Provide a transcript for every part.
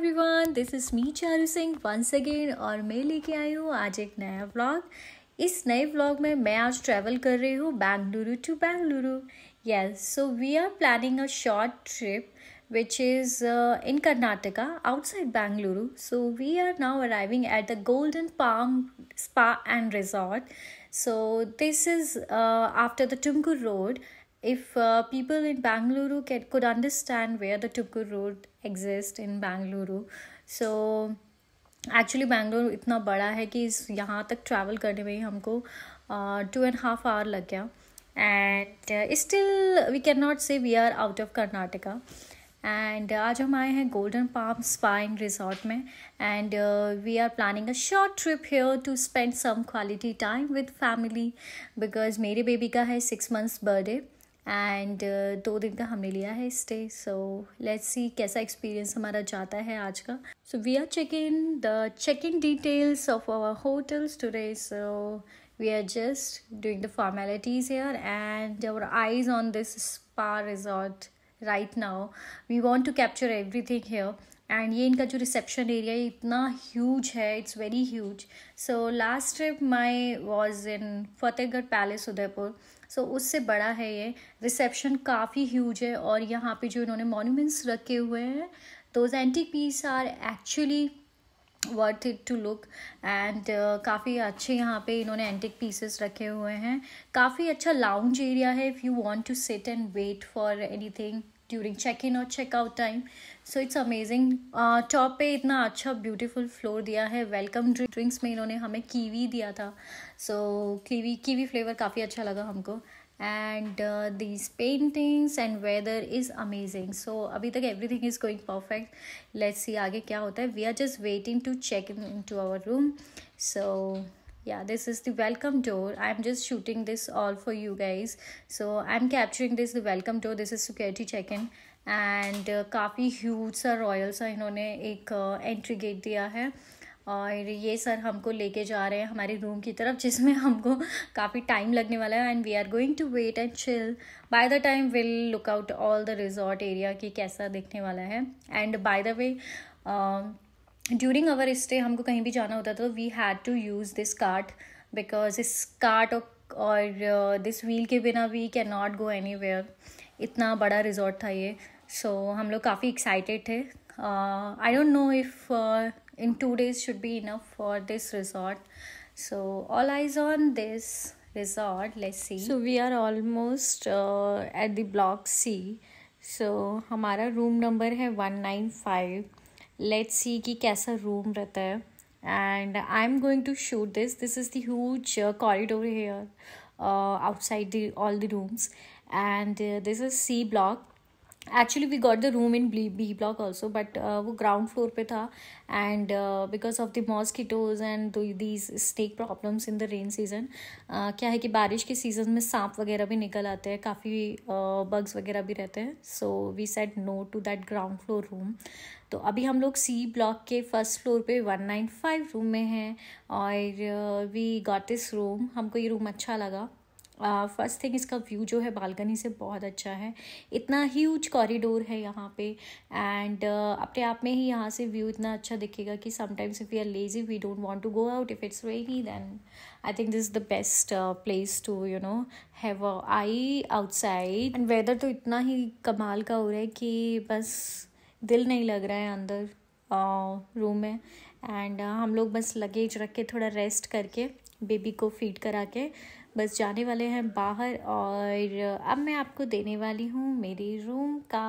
Everyone this is me Charu Singh once again और मैं लेके आई हूँ आज एक नया व्लॉग इस नए व्लॉग में मैं आज ट्रैवल कर रही हूँ Bengaluru to Bengaluru yes so we are planning a short trip which is in Karnataka outside Bengaluru so we are now arriving at the golden palm spa and resort so this is after the Tumkur road if uh, people in Bangalore can, could understand where the tukur Road exists in Bangalore. So actually Bangalore इतना बड़ा है कि इस यहाँ तक travel करने में ही हमको टू एंड हाफ आवर लग गया and still we can not say we are out of Karnataka and आज हम आए हैं गोल्डन पाम स्पाइन रिजॉर्ट में and we are planning a short trip here to spend some quality time with family because मेरे baby का है six months birthday and uh, दो दिन का हमें लिया है स्टे सो लेट्स सी कैसा एक्सपीरियंस हमारा जाता है आज का so we are check in the check in details of our hotels today so we are just doing the formalities here and our eyes on this spa resort right now we want to capture everything here and ये इनका जो reception area है इतना huge है it's very huge so last trip my was in Fatehgarh palace Udaipur so so, उससे बड़ा है ये रिसेप्शन काफ़ी ह्यूज है और यहाँ पे जो इन्होंने मॉन्यूमेंट्स रखे हुए हैं तो antique piece are actually worth it to look and काफ़ी अच्छे यहाँ पे इन्होंने एंटिक पीसेस रखे हुए हैं काफ़ी अच्छा लाउंज एरिया है if you want to sit and wait for anything during check in और checkout time so it's amazing top पे इतना अच्छा ब्यूटीफुल फ्लोर दिया है वेलकम ड्रिंक्स में इन्होंने हमें कीवी दिया था so so, kiwi kiwi flavour काफ़ी अच्छा लगा हमको and these paintings and weather is amazing so अभी तक everything is going perfect let's see आगे क्या होता है we are just waiting to check in to our room so yeah this is the welcome door i'm just shooting this all for you guys so i'm capturing this the welcome door this is security check-in and काफ़ी huge सा royal सा इन्होंने एक entry uh, gate दिया है और ये sir हमको लेके जा रहे हैं हमारे रूम की तरफ जिसमें हमको काफ़ी टाइम लगने वाला है and we are going to wait and chill by the time will look out all the resort area कि कैसा दिखने वाला है and by the way during our stay हमको कहीं भी जाना होता था we had to use this cart because इस कार्ट और दिस व्हील uh, के बिना we can not go any इतना बड़ा रिजॉर्ट था ये सो so, हम लोग काफ़ी एक्साइटेड थे I don't know if in two days should be enough for this resort so all eyes on this resort let's see so we are almost at the block C so हमारा room number है one nine five let's see ki kaisa room रहता है and I'm going to show this this is the huge uh, corridor here uh, outside the all the rooms and uh, this is C block actually we got the room in B block also but वो ground floor पे था and because of the mosquitoes and these stake problems in the rain season क्या है कि बारिश के season में सांप वगैरह भी निकल आते हैं काफ़ी बग्स uh, वगैरह भी रहते हैं so we said no to that ground floor room तो अभी हम लोग सी ब्लॉक के फर्स्ट फ्लोर पे वन नाइन फाइव रूम में हैं और वी गॉट दिस रूम हमको ये रूम अच्छा लगा फर्स्ट थिंग इसका व्यू जो है बालकनी से बहुत अच्छा है इतना ह्यूज कॉरिडोर है यहाँ पे एंड अपने आप में ही यहाँ से व्यू इतना अच्छा दिखेगा कि sometimes if we are lazy we don't want to go out if it's rainy then I think this is the best place to you know have I outside and weather तो इतना ही कमाल का हो रहा है कि बस दिल नहीं लग रहा है अंदर रूम में एंड हम लोग बस लगेज रख के थोड़ा रेस्ट करके बेबी को फीड करा के बस जाने वाले हैं बाहर और अब मैं आपको देने वाली हूँ मेरे रूम का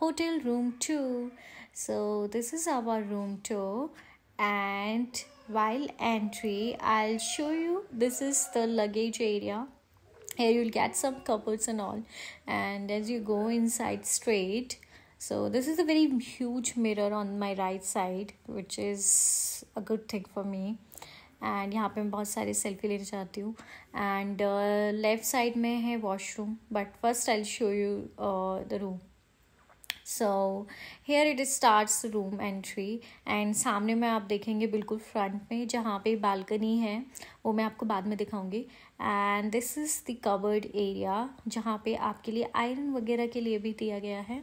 hotel room too so this is our room too and while entry I'll show you this is the luggage area here you'll get some couples and all and as you go inside straight so this is a very huge mirror on my right side which is a good thing for me and यहाँ पे मैं बहुत सारी selfie लेना चाहती हूँ and left side में है washroom but first I show you the room so here it starts room entry and सामने में आप देखेंगे बिल्कुल फ्रंट में जहाँ पे बालकनी है वो मैं आपको बाद में दिखाऊंगी and this is the covered area जहाँ पे आपके लिए आयरन वगैरह के लिए भी दिया गया है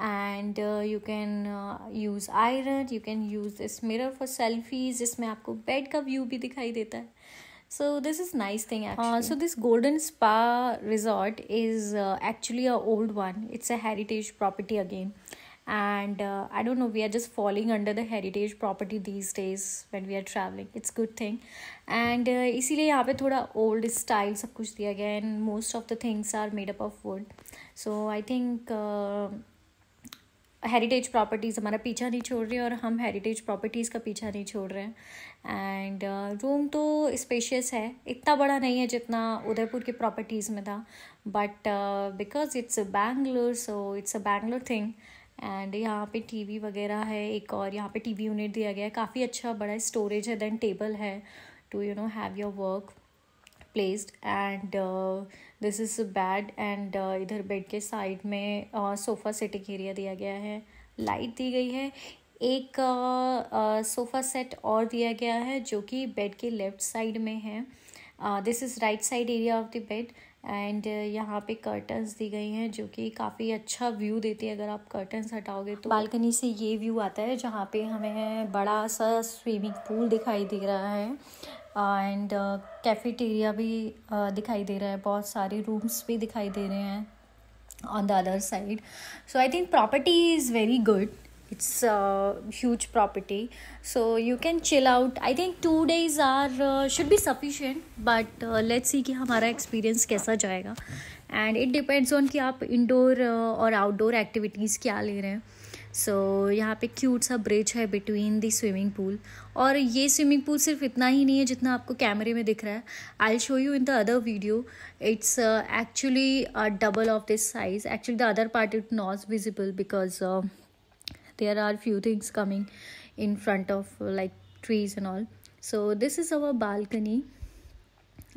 and you can use iron you can use this mirror for selfies जिसमें आपको बेड का व्यू भी दिखाई देता है so this is nice thing uh, actually so this golden spa resort is uh, actually a old one it's a heritage property again and uh, i don't know we are just falling under the heritage property these days when we are traveling it's good thing and uh, इसीलिए यहाँ पे थोड़ा old style सब कुछ दिया गया and most of the things are made up of wood so i think heritage properties हमारा पीछा नहीं छोड़ रही और हम हेरिटेज प्रॉपर्टीज़ का पीछा नहीं छोड़ रहे हैं एंड रूम uh, तो स्पेशियस है इतना बड़ा नहीं है जितना उदयपुर की प्रॉपर्टीज़ में था but because it's a Bangalore so it's a Bangalore thing and यहाँ पे टीवी वगैरह है एक और यहाँ पे टीवी यूनिट दिया गया है काफ़ी अच्छा बड़ा स्टोरेज है देन टेबल है to you know have your work placed and this is bed and इधर बेड के साइड में सोफ़ा सेटिंग एरिया दिया गया है लाइट दी गई है एक सोफ़ा uh, सेट uh, और दिया गया है जो कि बेड के लेफ़्ट साइड में है this is right side area of the bed and यहाँ पे कर्टन्स दी गई हैं जो कि काफ़ी अच्छा व्यू देती है अगर आप कर्टन्स हटाओगे तो बालकनी से ये व्यू आता है जहाँ पे हमें बड़ा सा स्विमिंग पूल दिखाई दे रहा है एंड कैफेटेरिया uh, भी uh, दिखाई दे रहा है बहुत सारे रूम्स भी दिखाई दे रहे हैं on the other side so I think property is very good it's huge property so you can chill out I think two days are should be sufficient but let's see कि हमारा experience कैसा जाएगा and it depends on कि आप indoor uh, और outdoor activities क्या ले रहे हैं सो so, यहाँ पे क्यूट सा ब्रिज है बिटवीन दी स्विमिंग पूल और ये स्विमिंग पूल सिर्फ इतना ही नहीं है जितना आपको कैमरे में दिख रहा है I show you in the other video it's actually double of this size actually the other part it not visible because there are few things coming in front of like trees and all so this is our balcony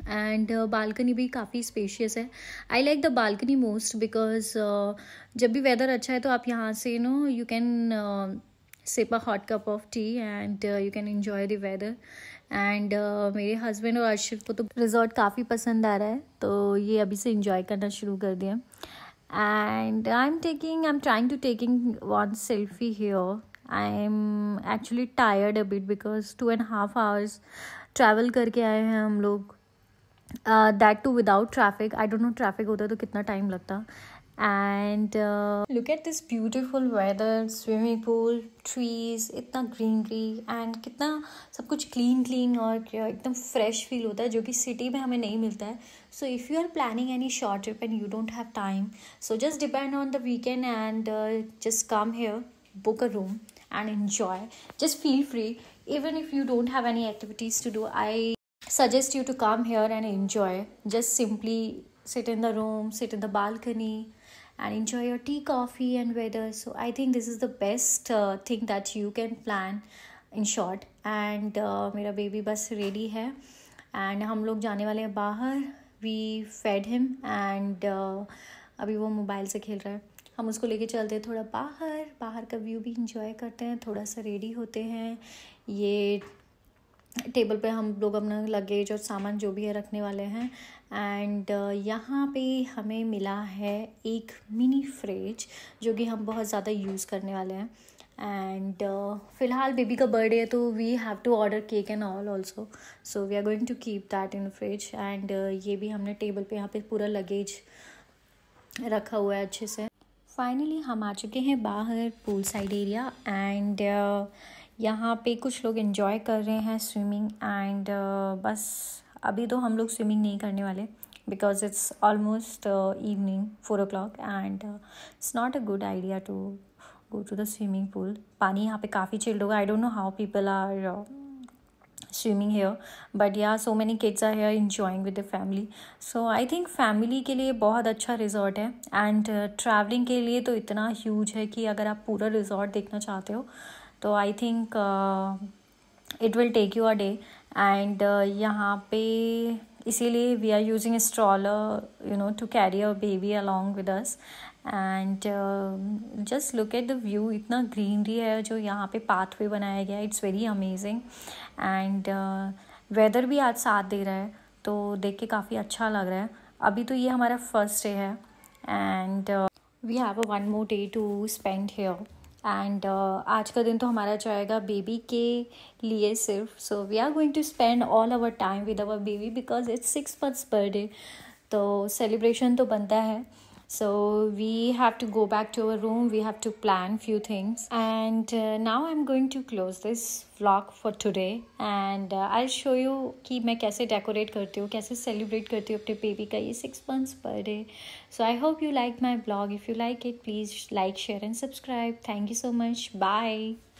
and balcony uh, भी काफ़ी spacious है I like the balcony most because जब भी weather अच्छा है तो आप यहाँ से no you can sip a hot cup of tea and you can enjoy the weather and मेरे हस्बैंड और अर्शिद को तो रिजॉर्ट काफ़ी पसंद आ रहा है तो ये अभी से इन्जॉय करना शुरू कर दिया and I am taking I am trying to taking one selfie here I am actually tired a bit because two and half hours travel करके आए हैं हम लोग that too without traffic I don't know traffic होता तो कितना time लगता and look at this beautiful weather swimming pool trees इतना ग्रीनरी एंड कितना सब कुछ क्लीन क्लीन और एकदम फ्रेश फील होता है जो कि सिटी में हमें नहीं मिलता है so if you are planning any short trip and you don't have time so just depend on the weekend and just come here book a room and enjoy just feel free even if you don't have any activities to do i suggest you to come here and enjoy. Just simply sit in the room, sit in the balcony, and enjoy your tea, coffee, and weather. So, I think this is the best uh, thing that you can plan in short and uh, mera baby bus ready hai and hum log लोग wale hain bahar we fed him and uh, अभी वो mobile से खेल रहा है हम उसको लेके चलते हैं थोड़ा बाहर बाहर का व्यू भी इंजॉय करते हैं थोड़ा सा रेडी होते हैं ये टेबल पे हम लोग अपना लगेज और सामान जो भी है रखने वाले हैं एंड यहाँ पे हमें मिला है एक मिनी फ्रिज जो कि हम बहुत ज़्यादा यूज़ करने वाले हैं एंड uh, फिलहाल बेबी का बर्थडे है तो we have to order cake and all also so we are going to keep that in fridge and ये भी हमने टेबल पे यहाँ पे पूरा लगेज रखा हुआ है अच्छे से फाइनली हम आ चुके हैं बाहर pool side area and uh, यहाँ पे कुछ लोग इन्जॉय कर रहे हैं स्विमिंग एंड uh, बस अभी तो हम लोग स्विमिंग नहीं करने वाले because it's almost evening four o'clock and it's not a good idea to go to the swimming pool पानी यहाँ पे काफ़ी चिल्ड होगा I don't know how people are swimming here but yeah so many kids are here enjoying with the family so I think family के लिए बहुत अच्छा resort है एंड ट्रैवलिंग uh, के लिए तो इतना ह्यूज है कि अगर आप पूरा रिजॉर्ट देखना चाहते हो तो I think it will take you a day and यहाँ पे इसीलिए we are using stroller you know to carry a baby along with us and just look at the view इतना ग्रीनरी है जो यहाँ पे पाथवे बनाया गया है it's very amazing and weather भी आज साथ दे रहा है तो देख के काफ़ी अच्छा लग रहा है अभी तो ये हमारा फर्स्ट डे है and we have a one more day to spend here and uh, आज का दिन तो हमारा जाएगा बेबी के लिए सिर्फ so we are going to spend all our time with our baby because it's six months birthday तो सेलिब्रेशन तो बनता है so we have to go back to our room we have to plan few things and uh, now i'm going to close this vlog for today and uh, i'll show you ki mai kaise decorate karti hu celebrate karti hu apne baby ka ye 6 months birthday so i hope you like my vlog if you like it please like share and subscribe thank you so much bye